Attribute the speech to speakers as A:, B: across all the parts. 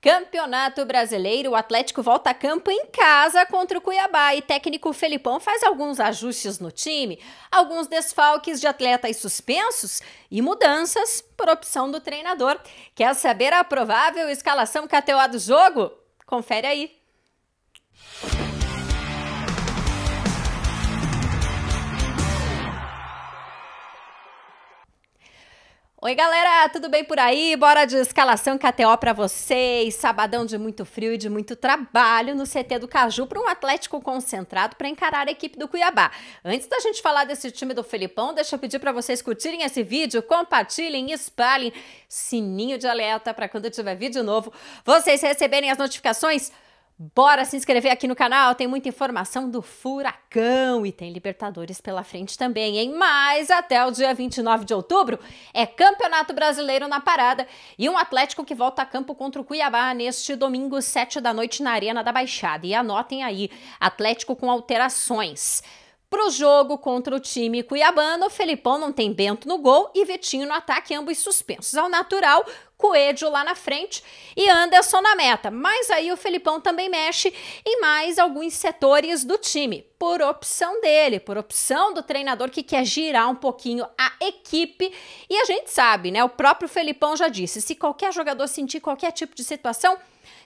A: Campeonato Brasileiro, o Atlético volta a campo em casa contra o Cuiabá e técnico Felipão faz alguns ajustes no time, alguns desfalques de atletas suspensos e mudanças por opção do treinador. Quer saber a provável escalação KTO do jogo? Confere aí. Oi, galera, tudo bem por aí? Bora de escalação KTO é para vocês. Sabadão de muito frio e de muito trabalho no CT do Caju para um Atlético concentrado para encarar a equipe do Cuiabá. Antes da gente falar desse time do Felipão, deixa eu pedir para vocês curtirem esse vídeo, compartilhem, espalhem, sininho de alerta para quando tiver vídeo novo, vocês receberem as notificações Bora se inscrever aqui no canal, tem muita informação do furacão e tem Libertadores pela frente também, hein? Mas até o dia 29 de outubro é Campeonato Brasileiro na parada e um Atlético que volta a campo contra o Cuiabá neste domingo, 7 da noite, na Arena da Baixada. E anotem aí, Atlético com alterações. Pro jogo contra o time cuiabano, o Felipão não tem Bento no gol e Vitinho no ataque, ambos suspensos. Ao natural, Coelho lá na frente e Anderson na meta. Mas aí o Felipão também mexe em mais alguns setores do time, por opção dele, por opção do treinador que quer girar um pouquinho a equipe. E a gente sabe, né? O próprio Felipão já disse: se qualquer jogador sentir qualquer tipo de situação,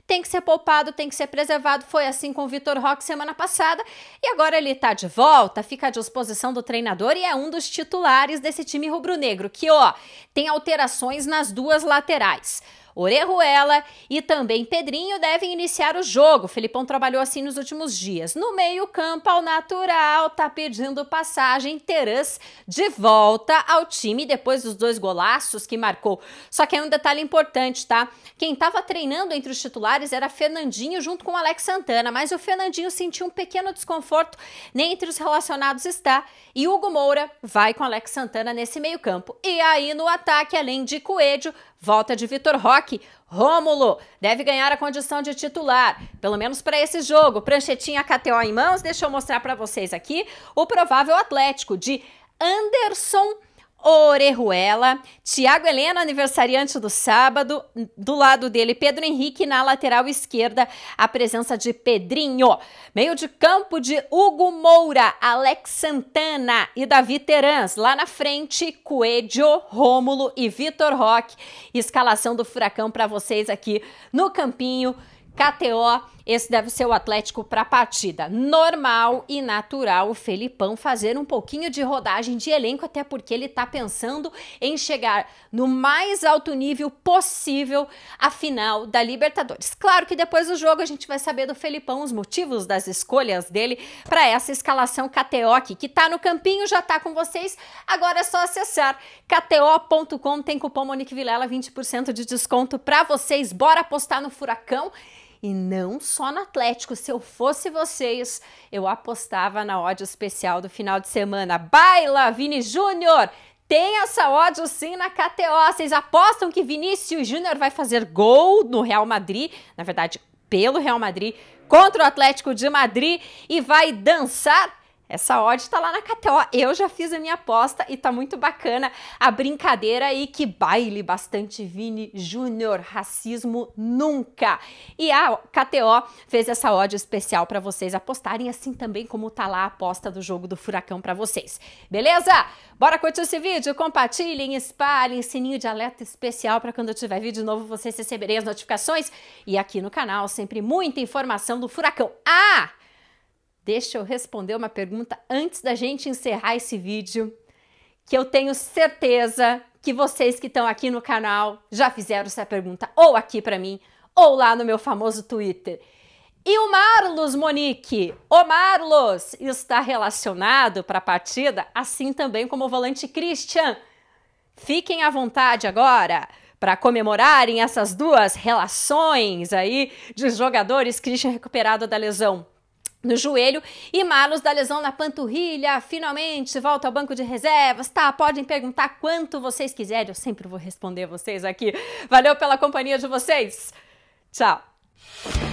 A: tem que ser poupado, tem que ser preservado. Foi assim com o Vitor Roque semana passada e agora ele está de volta, fica à disposição do treinador e é um dos titulares desse time rubro-negro, que ó, tem alterações nas duas laterais. Orejuela e também Pedrinho devem iniciar o jogo. O Felipão trabalhou assim nos últimos dias. No meio-campo, ao natural, tá pedindo passagem. Terãs de volta ao time depois dos dois golaços que marcou. Só que é um detalhe importante, tá? Quem estava treinando entre os titulares era Fernandinho junto com Alex Santana, mas o Fernandinho sentiu um pequeno desconforto, nem entre os relacionados está. E Hugo Moura vai com Alex Santana nesse meio-campo. E aí no ataque, além de Coelho, volta de Vitor Roque Rômulo deve ganhar a condição de titular, pelo menos para esse jogo. Pranchetinha KTO em mãos, deixa eu mostrar para vocês aqui o provável Atlético de Anderson Orejuela, Tiago Helena aniversariante do sábado, do lado dele Pedro Henrique na lateral esquerda, a presença de Pedrinho. Meio de campo de Hugo Moura, Alex Santana e Davi Terans. Lá na frente, Coelho, Rômulo e Vitor Roque. Escalação do Furacão para vocês aqui no campinho KTO, esse deve ser o Atlético para a partida. Normal e natural o Felipão fazer um pouquinho de rodagem de elenco, até porque ele está pensando em chegar no mais alto nível possível à final da Libertadores. Claro que depois do jogo a gente vai saber do Felipão os motivos das escolhas dele para essa escalação KTO aqui, que está no campinho, já está com vocês. Agora é só acessar kto.com, tem cupom Monique Vilela, 20% de desconto para vocês. Bora apostar no Furacão. E não só no Atlético. Se eu fosse vocês, eu apostava na ódio especial do final de semana. Baila, Vini Júnior! Tem essa ódio sim na KTO. Vocês apostam que Vinícius Júnior vai fazer gol no Real Madrid? Na verdade, pelo Real Madrid, contra o Atlético de Madrid e vai dançar essa odd tá lá na KTO. Eu já fiz a minha aposta e tá muito bacana a brincadeira aí que baile bastante Vini Júnior. Racismo nunca. E a KTO fez essa odd especial para vocês apostarem, assim também como tá lá a aposta do jogo do Furacão para vocês. Beleza? Bora curtir esse vídeo, compartilhem, espalhem, sininho de alerta especial para quando eu tiver vídeo novo vocês receberem as notificações e aqui no canal sempre muita informação do Furacão. Ah! Deixa eu responder uma pergunta antes da gente encerrar esse vídeo, que eu tenho certeza que vocês que estão aqui no canal já fizeram essa pergunta ou aqui para mim ou lá no meu famoso Twitter. E o Marlos Monique, o Marlos está relacionado para a partida, assim também como o volante Christian. Fiquem à vontade agora para comemorarem essas duas relações aí de jogadores Christian recuperado da lesão no joelho e Marlos da lesão na panturrilha, finalmente volta ao banco de reservas, tá? Podem perguntar quanto vocês quiserem, eu sempre vou responder vocês aqui. Valeu pela companhia de vocês. Tchau.